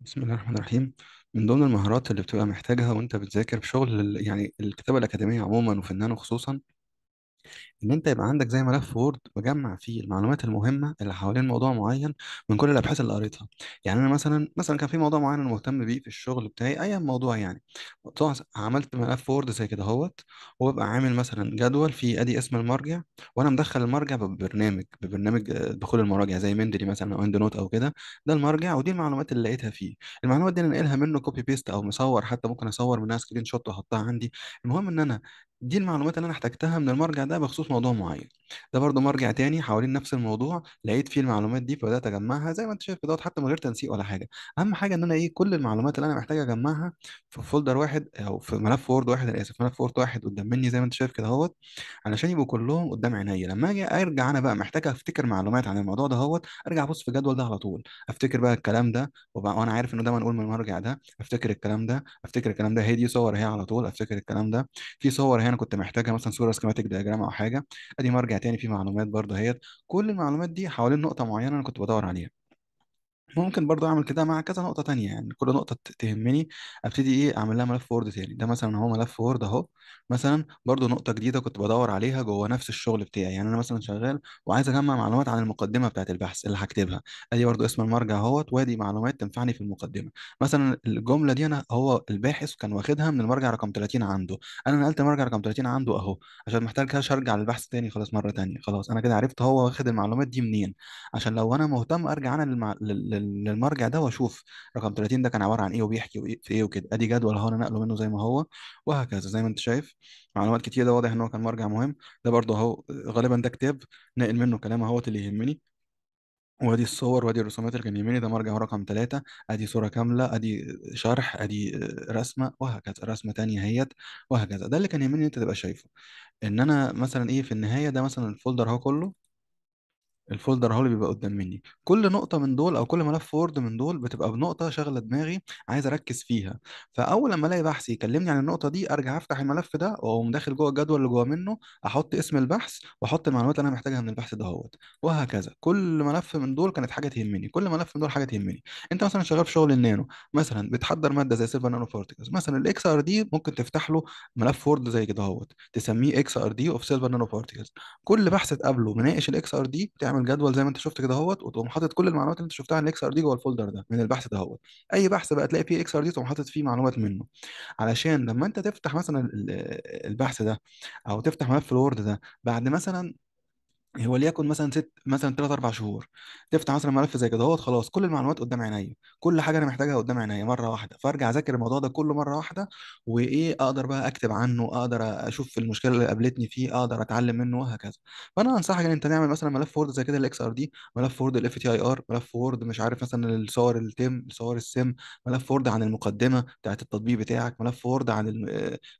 بسم الله الرحمن الرحيم من ضمن المهارات اللي بتبقى محتاجها وانت بتذاكر في شغل يعني الكتابة الأكاديمية عموما وفنانه خصوصا ان انت يبقى عندك زي ملف وورد مجمع فيه المعلومات المهمه اللي حوالين موضوع معين من كل الابحاث اللي قريتها يعني انا مثلا مثلا كان في موضوع معين انا مهتم بيه في الشغل بتاعي اي موضوع يعني عملت ملف وورد زي كده اهوت وببقى عامل مثلا جدول فيه ادي اسم المرجع وانا مدخل المرجع ببرنامج ببرنامج دخول المراجع زي مندلي مثلا او اند نوت او كده ده المرجع ودي المعلومات اللي لقيتها فيه المعلومات دي انا ناقلها منه كوبي بيست او مصور حتى ممكن اصور منها سكرين شوت واحطها عندي المهم ان انا دي المعلومات اللي انا احتجتها من المرجع ده بخصوص موضوع معين ده برضه مرجع تاني حوالين نفس الموضوع لقيت فيه المعلومات دي فبدات اجمعها زي ما انت شايف كده حتى من غير تنسيق ولا حاجه اهم حاجه ان انا ايه كل المعلومات اللي انا محتاج اجمعها في فولدر واحد او في ملف وورد واحد انا اسف ملف وورد واحد قدام مني زي ما انت شايف كده اهوت علشان يبقوا كلهم قدام عينيا لما اجي ارجع انا بقى محتاج افتكر معلومات عن الموضوع ده اهوت ارجع ابص في الجدول ده على طول افتكر بقى الكلام ده وبقى وانا عارف انه ده منقول من المرجع ده افتكر الكلام ده افتكر الكلام ده هي دي صور هي على طول افتكر الكلام ده في صور هي انا كنت محتاجها مثلا صوره سكيماتيك دياجرام او حاجه ادي مرجع تاني في معلومات برضه اهيت كل المعلومات دي حوالين نقطه معينه انا كنت بدور عليها ممكن برضو اعمل كده مع كذا نقطه تانية يعني كل نقطه تهمني ابتدي ايه اعمل لها ملف وورد تاني ده مثلا هو ملف وورد اهو مثلا برضو نقطه جديده كنت بدور عليها جوه نفس الشغل بتاعي يعني انا مثلا شغال وعايز اجمع معلومات عن المقدمه بتاعه البحث اللي هكتبها ادي برضو اسم المرجع اهوت وادي معلومات تنفعني في المقدمه مثلا الجمله دي انا هو الباحث كان واخدها من المرجع رقم 30 عنده انا نقلت المرجع رقم 30 عنده اهو عشان محتاج ارجع للبحث تاني خلاص مره تانية خلاص انا كده عرفت هو واخد المعلومات دي منين عشان لو انا مهتم ارجع انا للمع... لل... للمرجع ده واشوف رقم 30 ده كان عباره عن ايه وبيحكي في ايه وكده ادي جدول اهو انا نقله منه زي ما هو وهكذا زي ما انت شايف معلومات كتير ده واضح ان هو كان مرجع مهم ده برضه اهو غالبا ده كتاب ناقل منه كلام اهوت اللي يهمني وادي الصور وادي الرسومات اللي كان يهمني ده مرجع رقم ثلاثة ادي صورة كاملة ادي شرح ادي رسمة وهكذا رسمة تانية اهيت وهكذا ده اللي كان يهمني انت تبقى شايفه ان انا مثلا ايه في النهاية ده مثلا الفولدر اهو كله الفولدر هو اللي بيبقى قدام مني كل نقطه من دول او كل ملف وورد من دول بتبقى بنقطه شاغله دماغي عايز اركز فيها فاول لما الاقي بحث يكلمني عن النقطه دي ارجع افتح الملف ده واقوم داخل جوه الجدول اللي جوه منه احط اسم البحث واحط المعلومات اللي انا محتاجها من البحث ده هوت وهكذا كل ملف من دول كانت حاجه تهمني كل ملف من دول حاجه تهمني انت مثلا شغال في شغل النانو مثلا بتحضر ماده زي سيلفر نانو بارتكلز مثلا الاكس ار دي ممكن تفتح له ملف وورد زي كده اهوت تسميه اكس ار دي اوف سيلفر نانو بارتكلز كل بحث تقابله مناقش الاكس ار دي بتعمل تعمل جدول زي ما انت شفت كده اهوت وتقوم حاطط كل المعلومات اللي انت شفتها عن الاكس ار دي جوه الفولدر ده من البحث ده اهوت اي بحث بقى تلاقي فيه اكس ار دي تقوم حاطط فيه معلومات منه علشان لما انت تفتح مثلا البحث ده او تفتح ملف الوورد ده بعد مثلا وليكن مثلا ست مثلا ثلاث اربع شهور تفتح مثلا ملف زي كده اهوت خلاص كل المعلومات قدام عينيا كل حاجه انا محتاجها قدام عينيا مره واحده فارجع اذاكر الموضوع ده كله مره واحده وايه اقدر بقى اكتب عنه اقدر اشوف المشكله اللي قابلتني فيه اقدر اتعلم منه وهكذا فانا انصحك ان انت تعمل مثلا ملف وورد زي كده الاكس ار دي ملف وورد الاف تي اي ار ملف وورد مش عارف مثلا الصور التم صور السم ملف وورد عن المقدمه بتاعت التطبيق بتاعك ملف وورد عن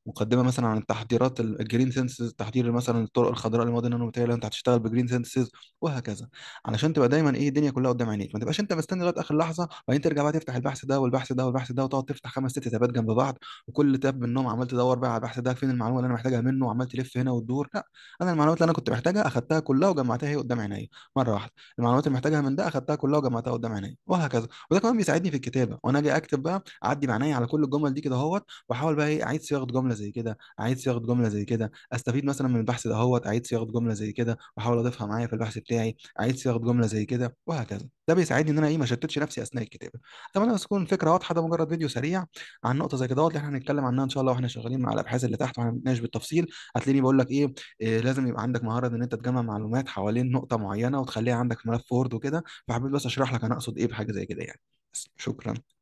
المقدمه آه، مثلا عن التحضيرات الجرين سنس تحضير مثلا الطرق الخضراء للمواد النانومتريه اللي انت هتشتغل بيشتغل بجرين سنسز وهكذا علشان تبقى دايما ايه الدنيا كلها قدام عينيك ما تبقاش انت مستني لغايه اخر لحظه وبعدين ترجع بقى تفتح البحث ده والبحث ده والبحث ده وتقعد تفتح خمس ست تابات جنب بعض وكل تاب منهم عمال تدور بقى على البحث ده فين المعلومه اللي انا محتاجها منه وعمال تلف هنا وتدور لا انا المعلومات اللي انا كنت محتاجها اخدتها كلها وجمعتها هي قدام عينيا مره واحده المعلومات اللي محتاجها من ده اخدتها كلها وجمعتها قدام عينيا وهكذا وده كمان بيساعدني في الكتابه وانا اجي اكتب بقى اعدي بعينيا على كل الجمل دي كده اهوت واحاول بقى ايه اعيد صياغه جمله زي كده اعيد صياغه جمله زي كده استفيد مثلا من البحث ده اهوت اعيد صياغه جمله زي كده احاول اضيفها معايا في البحث بتاعي اعيد صياغه جمله زي كده وهكذا ده بيساعدني ان انا ايه ما شتتش نفسي اثناء الكتابه اتمنى بس تكون الفكره واضحه ده مجرد فيديو سريع عن نقطه زي كده اللي احنا هنتكلم عنها ان شاء الله واحنا شغالين مع الابحاث اللي تحت وهنتناقش بالتفصيل هتلاقيني بقول لك إيه, ايه لازم يبقى عندك مهاره ان انت تجمع معلومات حوالين نقطه معينه وتخليها عندك في ملف وورد وكده فحبيت بس اشرح لك انا اقصد ايه بحاجه زي كده يعني شكرا